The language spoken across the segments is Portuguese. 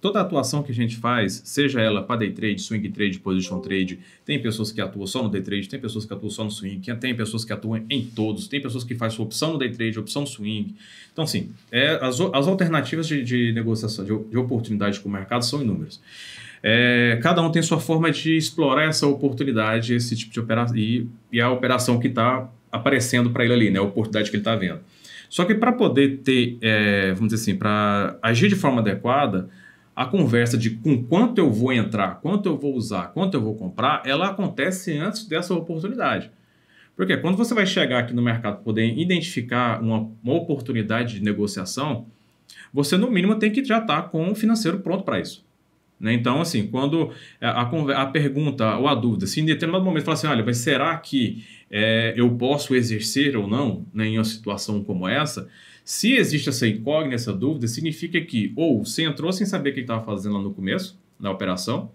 Toda atuação que a gente faz, seja ela para day trade, swing trade, position trade, tem pessoas que atuam só no day trade, tem pessoas que atuam só no swing, tem pessoas que atuam em todos, tem pessoas que fazem opção no day trade, opção swing. Então, assim, é, as, as alternativas de, de negociação, de, de oportunidade com o mercado são inúmeras. É, cada um tem sua forma de explorar essa oportunidade, esse tipo de operação e, e a operação que está aparecendo para ele ali, né? A oportunidade que ele está vendo. Só que para poder ter, é, vamos dizer assim, para agir de forma adequada, a conversa de com quanto eu vou entrar, quanto eu vou usar, quanto eu vou comprar, ela acontece antes dessa oportunidade. Porque quando você vai chegar aqui no mercado poder identificar uma, uma oportunidade de negociação, você no mínimo tem que já estar tá com o financeiro pronto para isso. Né? Então, assim, quando a, a, a, pergunta ou a dúvida, se em determinado momento fala assim, olha, mas será que é, eu posso exercer ou não né, em uma situação como essa? Se existe essa incógnita, essa dúvida, significa que ou você entrou sem saber o que estava fazendo lá no começo da operação,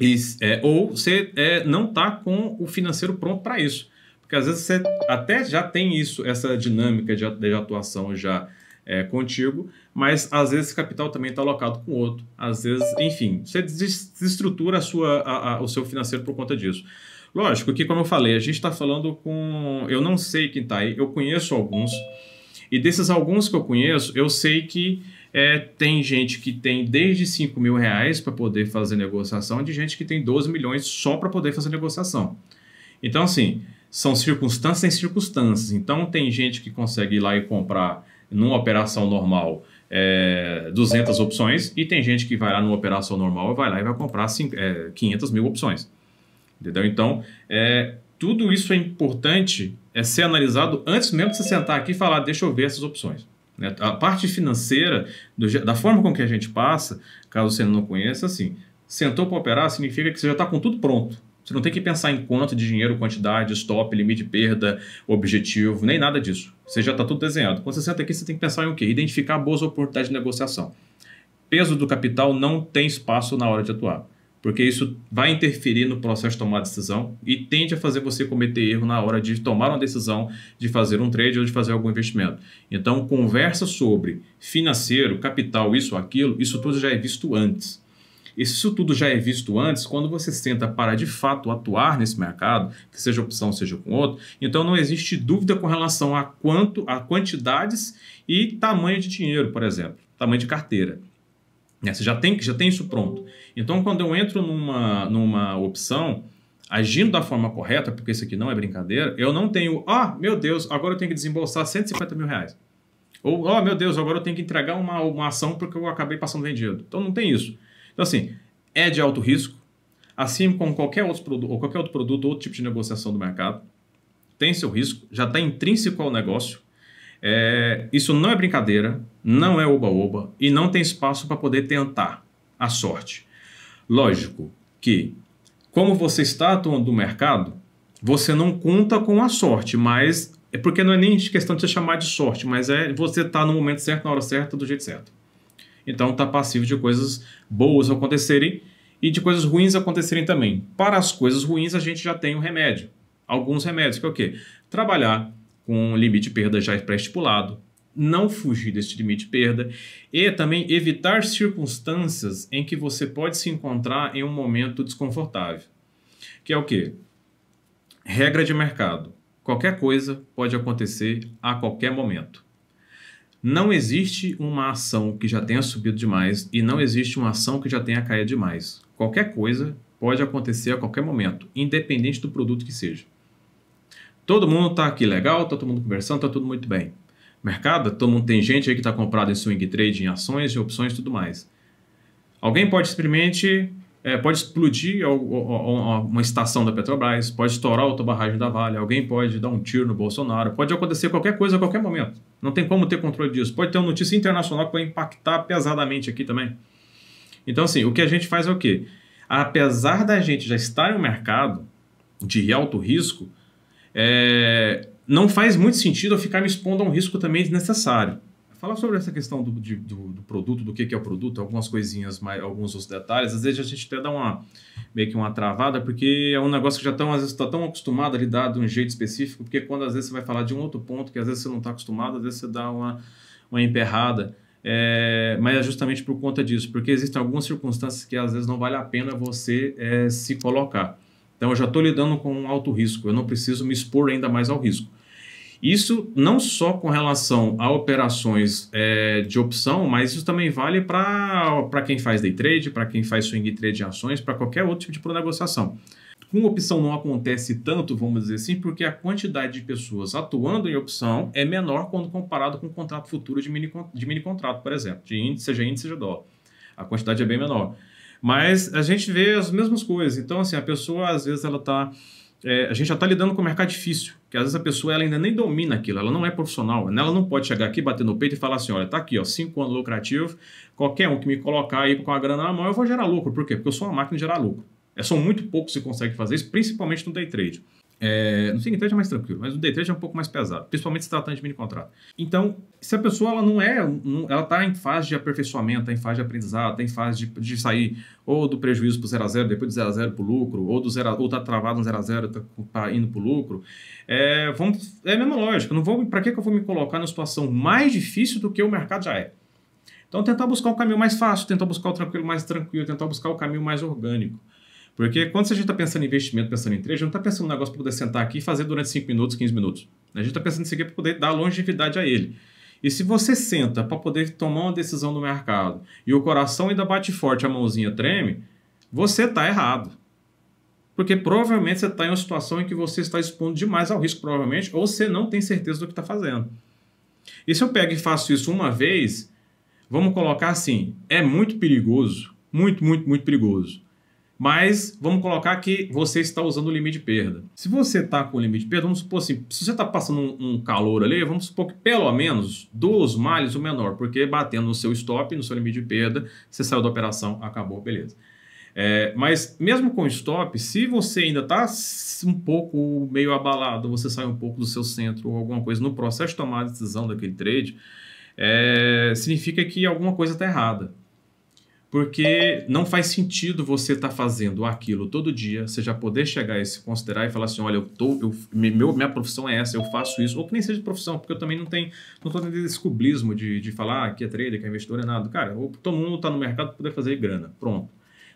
e, é, ou você é, não está com o financeiro pronto para isso. Porque às vezes você até já tem isso, essa dinâmica de, de atuação já é, contigo, mas às vezes esse capital também está alocado com outro. Às vezes, enfim, você desestrutura a sua, a, a, o seu financeiro por conta disso. Lógico que, como eu falei, a gente está falando com. Eu não sei quem está aí, eu conheço alguns. E desses alguns que eu conheço, eu sei que é, tem gente que tem desde 5 mil reais para poder fazer negociação, de gente que tem 12 milhões só para poder fazer negociação. Então, assim, são circunstâncias em circunstâncias. Então, tem gente que consegue ir lá e comprar numa operação normal é, 200 opções e tem gente que vai lá numa operação normal e vai lá e vai comprar 5, é, 500 mil opções. Entendeu? Então, é, tudo isso é importante é ser analisado antes mesmo de você sentar aqui e falar, deixa eu ver essas opções. Né? A parte financeira, do, da forma com que a gente passa, caso você não conheça, assim, sentou para operar significa que você já está com tudo pronto. Você não tem que pensar em quanto de dinheiro, quantidade, stop, limite de perda, objetivo, nem nada disso. Você já está tudo desenhado. Quando você senta aqui, você tem que pensar em o quê? Identificar boas oportunidades de negociação. Peso do capital não tem espaço na hora de atuar porque isso vai interferir no processo de tomar decisão e tende a fazer você cometer erro na hora de tomar uma decisão de fazer um trade ou de fazer algum investimento. Então, conversa sobre financeiro, capital, isso aquilo, isso tudo já é visto antes. Isso tudo já é visto antes quando você senta para de fato atuar nesse mercado, que seja opção, seja com outro. Então não existe dúvida com relação a quanto, a quantidades e tamanho de dinheiro, por exemplo, tamanho de carteira. Né? Você já tem, já tem isso pronto. Então, quando eu entro numa, numa opção, agindo da forma correta, porque isso aqui não é brincadeira, eu não tenho, ah, meu Deus, agora eu tenho que desembolsar 150 mil reais. Ou, oh, meu Deus, agora eu tenho que entregar uma, uma ação porque eu acabei passando vendido. Então, não tem isso. Então, assim, é de alto risco, assim como qualquer outro produto, ou qualquer outro produto, outro tipo de negociação do mercado, tem seu risco, já está intrínseco ao negócio, é, isso não é brincadeira, não é oba-oba e não tem espaço para poder tentar a sorte. Lógico que, como você está atuando no mercado, você não conta com a sorte, mas é porque não é nem questão de se chamar de sorte, mas é você estar tá no momento certo, na hora certa, do jeito certo. Então está passivo de coisas boas acontecerem e de coisas ruins acontecerem também. Para as coisas ruins, a gente já tem um remédio. Alguns remédios, que é o quê? Trabalhar com um limite de perda já pré-estipulado. Não fugir desse limite de perda e também evitar circunstâncias em que você pode se encontrar em um momento desconfortável. Que é o quê? Regra de mercado. Qualquer coisa pode acontecer a qualquer momento. Não existe uma ação que já tenha subido demais e não existe uma ação que já tenha caído demais. Qualquer coisa pode acontecer a qualquer momento, independente do produto que seja. Todo mundo está aqui legal, está todo mundo conversando, está tudo muito bem. Mercado, todo mundo tem gente aí que está comprado em swing trade, em ações, em opções e tudo mais. Alguém pode simplesmente é, pode explodir uma estação da Petrobras, pode estourar outra barragem da Vale, alguém pode dar um tiro no Bolsonaro, pode acontecer qualquer coisa a qualquer momento. Não tem como ter controle disso. Pode ter uma notícia internacional que vai impactar pesadamente aqui também. Então, assim, o que a gente faz é o quê? Apesar da gente já estar em um mercado de alto risco, é, não faz muito sentido eu ficar me expondo a um risco também desnecessário. Falar sobre essa questão do, de, do, do, produto, do que, que é o produto, algumas coisinhas, mais, alguns outros detalhes, às vezes a gente até dá uma meio que uma travada, porque é um negócio que já tão, às vezes está tão acostumado a lidar de um jeito específico, porque quando às vezes você vai falar de um outro ponto que às vezes você não está acostumado, às vezes você dá uma, uma emperrada. É, mas é justamente por conta disso, porque existem algumas circunstâncias que às vezes não vale a pena você é, se colocar. Então eu já estou lidando com um alto risco, eu não preciso me expor ainda mais ao risco. Isso não só com relação a operações é, de opção, mas isso também vale para quem faz day trade, para quem faz swing trade em ações, para qualquer outro tipo de negociação. Com opção não acontece tanto, vamos dizer assim, porque a quantidade de pessoas atuando em opção é menor quando comparado com o contrato futuro de mini, de mini contrato, por exemplo, de índice, seja índice, seja dólar. A quantidade é bem menor. Mas a gente vê as mesmas coisas. Então, assim, a pessoa, às vezes, ela está. É, a gente já está lidando com um mercado difícil, que às vezes a pessoa ela ainda nem domina aquilo, ela não é profissional, né? ela não pode chegar aqui, bater no peito e falar assim, olha, tá aqui, ó, cinco anos lucrativo, qualquer um que me colocar aí com a grana na mão, eu vou gerar lucro. Por quê? Porque eu sou uma máquina de gerar lucro. É, são muito poucos que conseguem fazer isso, principalmente no day trade. É, no day trade é mais tranquilo, mas o day trade é um pouco mais pesado, principalmente se tratando de mini contrato. Então, se a pessoa ela não é, não, ela está em fase de aperfeiçoamento, está em fase de aprendizado, está em fase de, de, sair ou do prejuízo para o 0 a 0 depois do 0 a 0 para o lucro, ou do zero, ou está travado no 0 a 0 está tá indo para o lucro, é, vamos, é a mesma lógica. Não vou, para que, que eu vou me colocar numa situação mais difícil do que o mercado já é? Então, tentar buscar o caminho mais fácil, tentar buscar o tranquilo mais tranquilo, tentar buscar o caminho mais orgânico. Porque quando a gente está pensando em investimento, pensando em trade, a gente não está pensando em um negócio para poder sentar aqui e fazer durante 5 minutos, 15 minutos. A gente está pensando nisso aqui para poder dar longevidade a ele. E se você senta para poder tomar uma decisão no mercado e o coração ainda bate forte, a mãozinha treme, você está errado. Porque provavelmente você está em uma situação em que você está expondo demais ao risco, provavelmente, ou você não tem certeza do que está fazendo. E se eu pego e faço isso uma vez, vamos colocar assim: é muito perigoso, muito, muito, muito perigoso mas vamos colocar que você está usando o limite de perda. Se você está com o limite de perda, vamos supor assim, se você está passando um, um, calor ali, vamos supor que pelo menos duas males o menor, porque batendo no seu stop, no seu limite de perda, você saiu da operação, acabou, beleza. É, mas mesmo com stop, se você ainda está um pouco meio abalado, você sai um pouco do seu centro ou alguma coisa no processo de tomar a decisão daquele trade, é, significa que alguma coisa está errada. Porque não faz sentido você estar tá fazendo aquilo todo dia, você já poder chegar a se considerar e falar assim, olha, eu tô, eu, meu, minha profissão é essa, eu faço isso, ou que nem seja de profissão, porque eu também não tenho, não tendo esse cubismo de, de falar ah, que é trader, que é investidor, é nada. Cara, todo mundo está no mercado para poder fazer grana, pronto.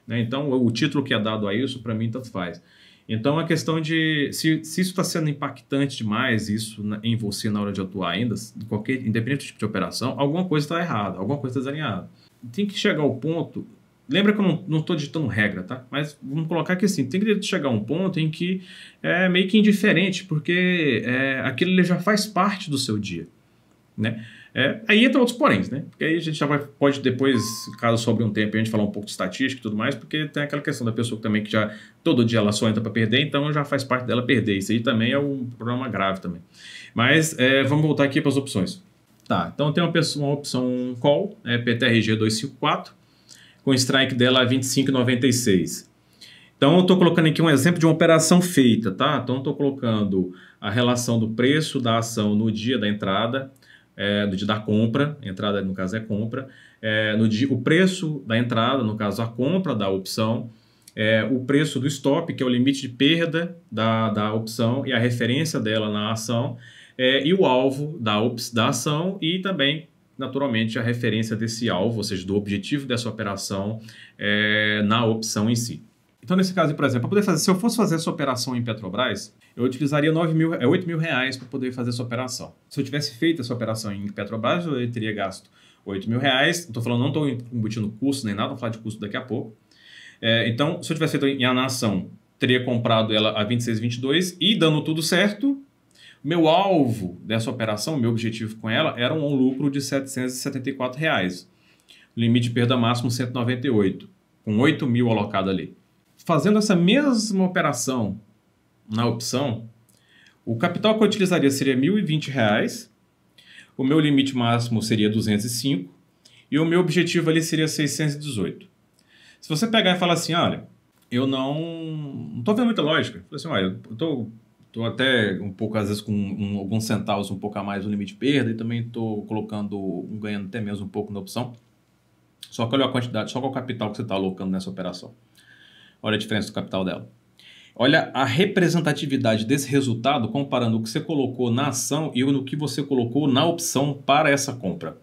Né? Então, o título que é dado a isso, para mim, tanto faz. Então, a questão de se, se isso está sendo impactante demais, isso na, em você na hora de atuar ainda, qualquer, independente do tipo de operação, alguma coisa está errada, alguma coisa está desalinhada tem que chegar ao ponto. Lembra que eu não estou ditando regra, tá? Mas vamos colocar que assim, tem que chegar a um ponto em que é meio que indiferente, porque é, aquilo já faz parte do seu dia, né? É, aí entra outros poréns, né? Porque aí a gente já vai, pode depois, caso sobre um tempo, a gente falar um pouco de estatística e tudo mais, porque tem aquela questão da pessoa também que já todo dia ela só entra para perder, então já faz parte dela perder. Isso aí também é um problema grave também. Mas é, vamos voltar aqui para as opções. Tá, então tem uma, pessoa, uma opção call, é PTRG 254, com strike dela 25,96. Então eu estou colocando aqui um exemplo de uma operação feita, tá? Então estou colocando a relação do preço da ação no dia da entrada, é, no dia da compra, entrada no caso é compra, é, no dia, o preço da entrada, no caso a compra da opção, é, o preço do stop, que é o limite de perda da, da opção e a referência dela na ação, é, e o alvo da, da ação e também naturalmente a referência desse alvo, ou seja, do objetivo dessa operação é, na opção em si. Então, nesse caso, por exemplo, poder fazer, se eu fosse fazer essa operação em Petrobras, eu utilizaria 9 mil, 8 é, mil reais para poder fazer essa operação. Se eu tivesse feito essa operação em Petrobras, eu teria gasto 8 mil reais. Estou falando, não estou embutindo custo nem nada, vou falar de custo daqui a pouco. É, então, se eu tivesse feito em, a nação, teria comprado ela a 26,22 e, dando tudo certo, meu alvo dessa operação, meu objetivo com ela, era um lucro de R$ 774. Reais. Limite de perda máximo 198, com 8 mil alocado ali. Fazendo essa mesma operação na opção, o capital que eu utilizaria seria R$ 1.020, reais, o meu limite máximo seria 205 e o meu objetivo ali seria 618. Se você pegar e falar assim, olha, eu não estou vendo muita lógica. assim, olha, eu estou Estou até um pouco, às vezes, com um, alguns centavos um pouco a mais no limite de perda e também estou colocando, ganhando até menos um pouco na opção. Só que olha a quantidade, só qual o capital que você está alocando nessa operação. Olha a diferença do capital dela. Olha a representatividade desse resultado comparando o que você colocou na ação e o que você colocou na opção para essa compra.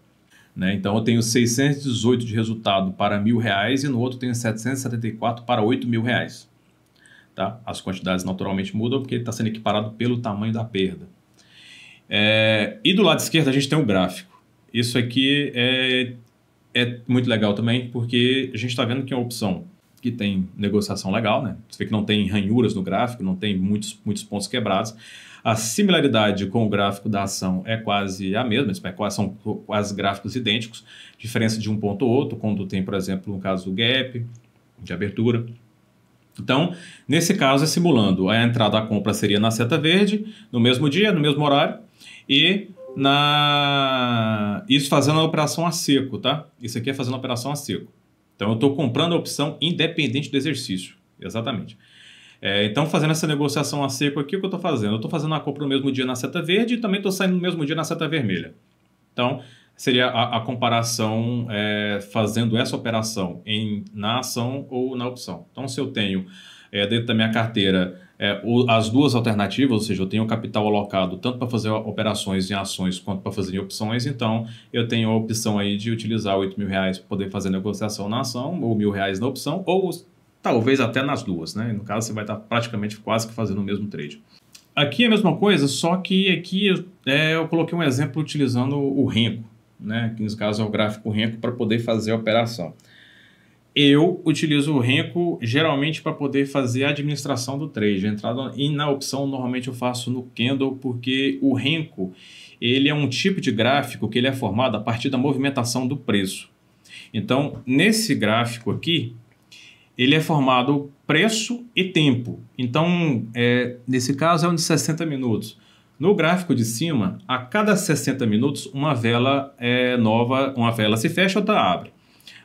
Né? Então eu tenho 618 de resultado para mil reais e no outro tenho 774 para 8 mil reais. Tá? As quantidades naturalmente mudam porque está sendo equiparado pelo tamanho da perda. É, e do lado esquerdo a gente tem o um gráfico. Isso aqui é, é muito legal também porque a gente está vendo que é uma opção que tem negociação legal, né? Você vê que não tem ranhuras no gráfico, não tem muitos, muitos pontos quebrados. A similaridade com o gráfico da ação é quase a mesma, é são quase gráficos idênticos, diferença de um ponto ou outro, quando tem, por exemplo, no caso do gap de abertura. Então, nesse caso, é simulando. A entrada da compra seria na seta verde, no mesmo dia, no mesmo horário, e na isso fazendo a operação a seco, tá? Isso aqui é fazendo a operação a seco. Então, eu estou comprando a opção independente do exercício. Exatamente. É, então, fazendo essa negociação a seco aqui, o que eu estou fazendo? Eu estou fazendo a compra no mesmo dia na seta verde e também estou saindo no mesmo dia na seta vermelha. Então, seria a, a comparação é, fazendo essa operação em, na ação ou na opção. Então, se eu tenho é, dentro da minha carteira é, o, as duas alternativas, ou seja, eu tenho capital alocado tanto para fazer operações em ações quanto para fazer em opções, então eu tenho a opção aí de utilizar R$ mil reais para poder fazer negociação na ação, ou mil reais na opção, ou talvez até nas duas, né? No caso, você vai estar praticamente quase que fazendo o mesmo trade. Aqui é a mesma coisa, só que aqui é, eu coloquei um exemplo utilizando o renko né? Que nos casos é o gráfico renco para poder fazer a operação. Eu utilizo o Renko geralmente para poder fazer a administração do trade. Entrada e na opção normalmente eu faço no Candle porque o Renko ele é um tipo de gráfico que ele é formado a partir da movimentação do preço. Então nesse gráfico aqui ele é formado preço e tempo. Então é, nesse caso é um de 60 minutos. No gráfico de cima, a cada 60 minutos, uma vela é nova, uma vela se fecha, outra abre.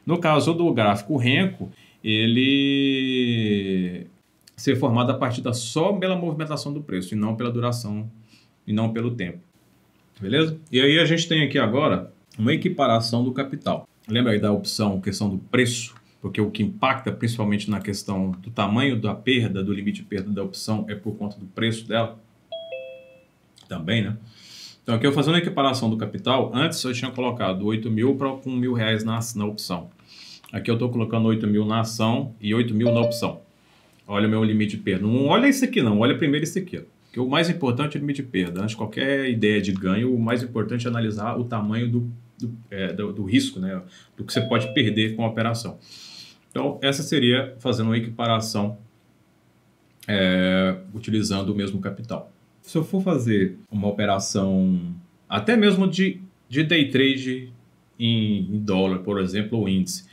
No caso do gráfico renco, ele ser formado a partir da só pela movimentação do preço e não pela duração e não pelo tempo. Beleza? E aí a gente tem aqui agora uma equiparação do capital. Lembra aí da opção questão do preço? Porque o que impacta principalmente na questão do tamanho da perda, do limite de perda da opção, é por conta do preço dela também, né? Então, aqui eu fazendo a equiparação do capital, antes eu tinha colocado 8 mil para com mil reais na, na opção. Aqui eu estou colocando 8 mil na ação e 8 mil na opção. Olha o meu limite de perda. Não olha esse aqui não, olha primeiro esse aqui. Porque o mais importante é o limite de perda. Antes de qualquer ideia de ganho, o mais importante é analisar o tamanho do, do, é, do, do risco, né? do que você pode perder com a operação. Então, essa seria fazendo uma equiparação é, utilizando o mesmo capital se eu for fazer uma operação, até mesmo de, de day trade em, em dólar, por exemplo, ou índice.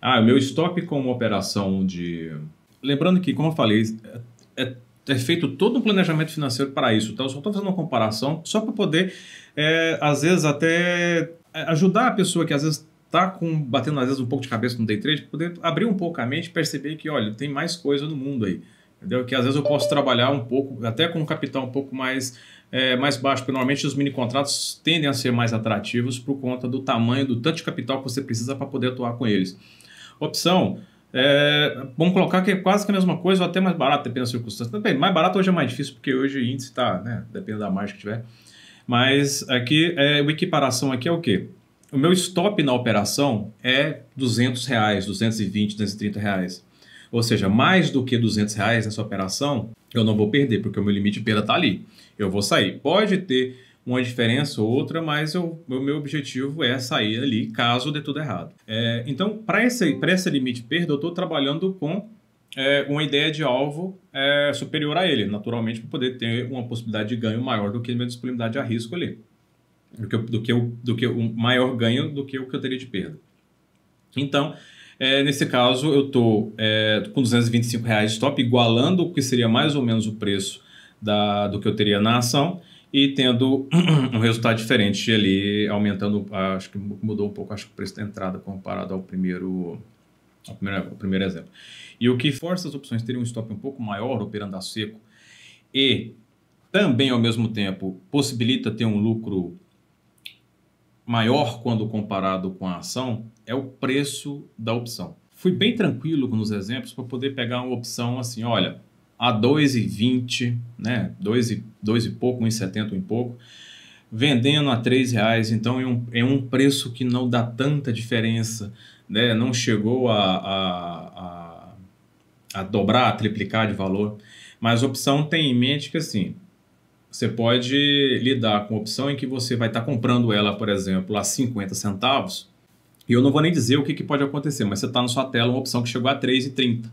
Ah, o meu stop com uma operação de. Lembrando que, como eu falei, é, é é feito todo um planejamento financeiro para isso. tá? eu só estou fazendo uma comparação só para poder, é, às vezes, até é, ajudar a pessoa que às vezes está com batendo às vezes um pouco de cabeça no day trade, poder abrir um pouco a mente e perceber que, olha, tem mais coisa no mundo aí entendeu? Que às vezes eu posso trabalhar um pouco, até com um capital um pouco mais, é, mais baixo, porque normalmente os mini contratos tendem a ser mais atrativos por conta do tamanho, do tanto de capital que você precisa para poder atuar com eles. Opção, é, vamos colocar que é quase que a mesma coisa ou até mais barato, dependendo das circunstâncias. Também, mais barato hoje é mais difícil, porque hoje o índice está, né, dependendo da margem que tiver. Mas aqui, é, a equiparação aqui é o quê? O meu stop na operação é 200 reais, 220, 230 reais. Ou seja, mais do que 200 reais nessa operação, eu não vou perder, porque o meu limite de perda está ali. Eu vou sair. Pode ter uma diferença ou outra, mas o meu objetivo é sair ali caso dê tudo errado. É, então, para esse, esse limite de perda, eu estou trabalhando com é, uma ideia de alvo é, superior a ele, naturalmente, para poder ter uma possibilidade de ganho maior do que a minha disponibilidade a risco ali. Do que, do que, do que o maior ganho do que o que eu teria de perda. Então, é, nesse caso, eu estou é, com 225 reais de igualando o que seria mais ou menos o preço da, do que eu teria na ação e tendo um resultado diferente ali, aumentando, acho que mudou um pouco acho que o preço da entrada comparado ao primeiro, ao primeiro, ao primeiro exemplo. E o que força as opções terem um stop um pouco maior, operando a seco, e também, ao mesmo tempo, possibilita ter um lucro maior quando comparado com a ação é o preço da opção. Fui bem tranquilo com os exemplos para poder pegar uma opção assim, olha, a 2,20, né? 2 e, 2 e pouco, 1,70 e pouco, vendendo a 3 reais, então é um, é um preço que não dá tanta diferença, né? Não chegou a, a, a, a dobrar, a triplicar de valor. Mas a opção tem em mente que assim, você pode lidar com a opção em que você vai estar tá comprando ela, por exemplo, a 50 centavos, e eu não vou nem dizer o que, que pode acontecer, mas você está na sua tela uma opção que chegou a 3,30.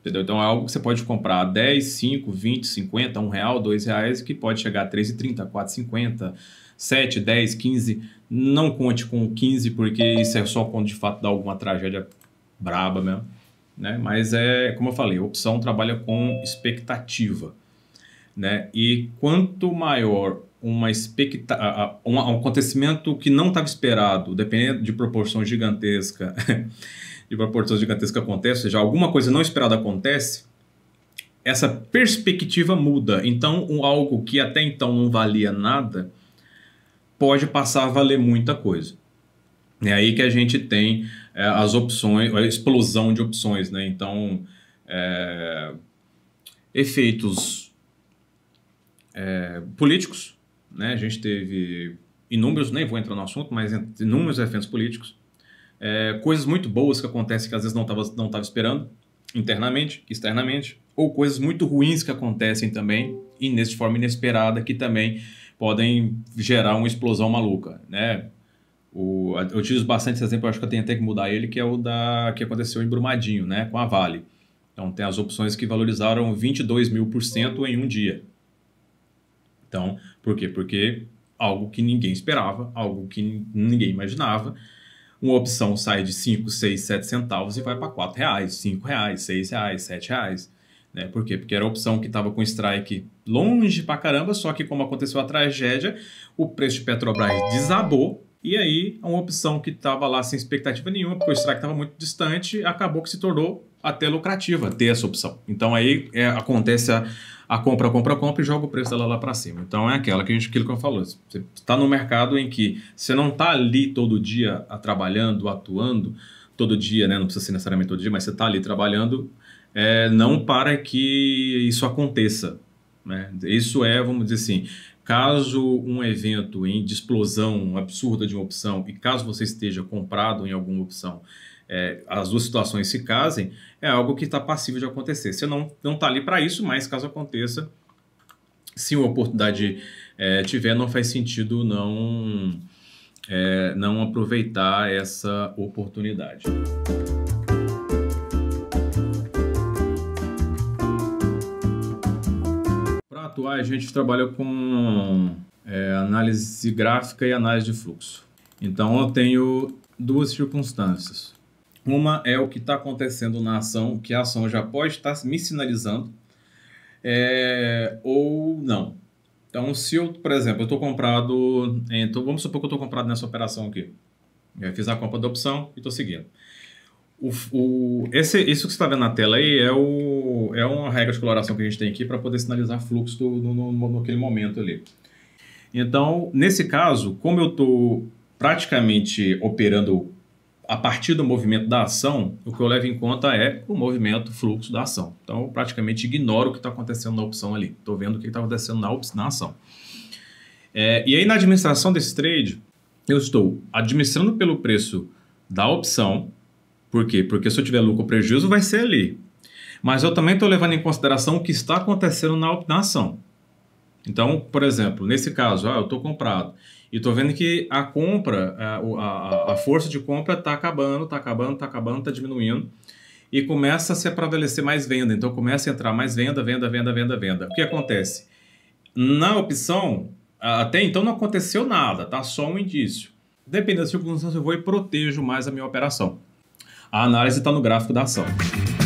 Entendeu? Então é algo que você pode comprar a 10, 5, 20, 50, 1 real, 2 reais, que pode chegar a 3,30, 4,50, 7, 10, 15. Não conte com 15, porque isso é só quando de fato dá alguma tragédia braba mesmo. Né? Mas é, como eu falei, a opção trabalha com expectativa. Né? E quanto maior uma expecta um acontecimento que não estava esperado, dependendo de proporção gigantesca, de proporção gigantesca acontece, ou seja, alguma coisa não esperada acontece, essa perspectiva muda. Então, um, algo que até então não valia nada pode passar a valer muita coisa. É aí que a gente tem é, as opções, a explosão de opções, né? Então, é, efeitos é, políticos, né? A gente teve inúmeros, nem vou entrar no assunto, mas inúmeros eventos políticos, é, coisas muito boas que acontecem que às vezes não estava não tava esperando, internamente, externamente, ou coisas muito ruins que acontecem também, e de forma inesperada, que também podem gerar uma explosão maluca, né? O, eu utilizo bastante esse exemplo, acho que eu tenho até que mudar ele, que é o da que aconteceu em Brumadinho, né, com a Vale. Então tem as opções que valorizaram 22 mil por cento em um dia. Então, por quê? Porque algo que ninguém esperava, algo que ninguém imaginava. Uma opção sai de 5, 6, 7 centavos e vai para 4 reais, 5 reais, 6 reais, 7 reais. Né? Por quê? Porque era a opção que estava com strike longe pra caramba, só que como aconteceu a tragédia, o preço de Petrobras desabou, e aí é uma opção que estava lá sem expectativa nenhuma, porque o strike estava muito distante, acabou que se tornou até lucrativa ter essa opção. Então aí é, acontece a, a compra, compra, compra e joga o preço dela lá para cima. Então é aquela que a gente, aquilo que eu falo, você está no mercado em que você não está ali todo dia a, trabalhando, atuando, todo dia, né? Não precisa ser necessariamente todo dia, mas você está ali trabalhando, é, não para que isso aconteça. Né? Isso é, vamos dizer assim, caso um evento em de explosão absurda de uma opção e caso você esteja comprado em alguma opção é, as duas situações se casem, é algo que está passível de acontecer. Você não está ali para isso, mas caso aconteça, se uma oportunidade é, tiver, não faz sentido não, é, não aproveitar essa oportunidade. Para atuar, a gente trabalha com é, análise gráfica e análise de fluxo. Então, eu tenho duas circunstâncias. Uma é o que está acontecendo na ação, que a ação já pode estar me sinalizando é, ou não. Então, se eu, por exemplo, eu estou comprado, então vamos supor que eu estou comprado nessa operação aqui. Eu fiz a compra da opção e estou seguindo. O, o, esse, isso que você está vendo na tela aí é, o, é uma regra de coloração que a gente tem aqui para poder sinalizar fluxo do, no, no, naquele momento ali. Então, nesse caso, como eu estou praticamente operando a partir do movimento da ação, o que eu levo em conta é o movimento, o fluxo da ação. Então, eu praticamente ignoro o que está acontecendo na opção ali. Estou vendo o que está acontecendo na, na ação. É, e aí, na administração desse trade, eu estou administrando pelo preço da opção. Por quê? Porque se eu tiver lucro ou prejuízo, vai ser ali. Mas eu também estou levando em consideração o que está acontecendo na, na ação. Então, por exemplo, nesse caso, ah, eu estou comprado e tô vendo que a compra, a, a, a força de compra tá acabando, tá acabando, tá acabando, tá diminuindo. E começa a se prevalecer mais venda. Então começa a entrar mais venda, venda, venda, venda, venda. O que acontece? Na opção, até então não aconteceu nada, tá? Só um indício. Dependendo da circunstância, eu vou e protejo mais a minha operação. A análise está no gráfico da ação.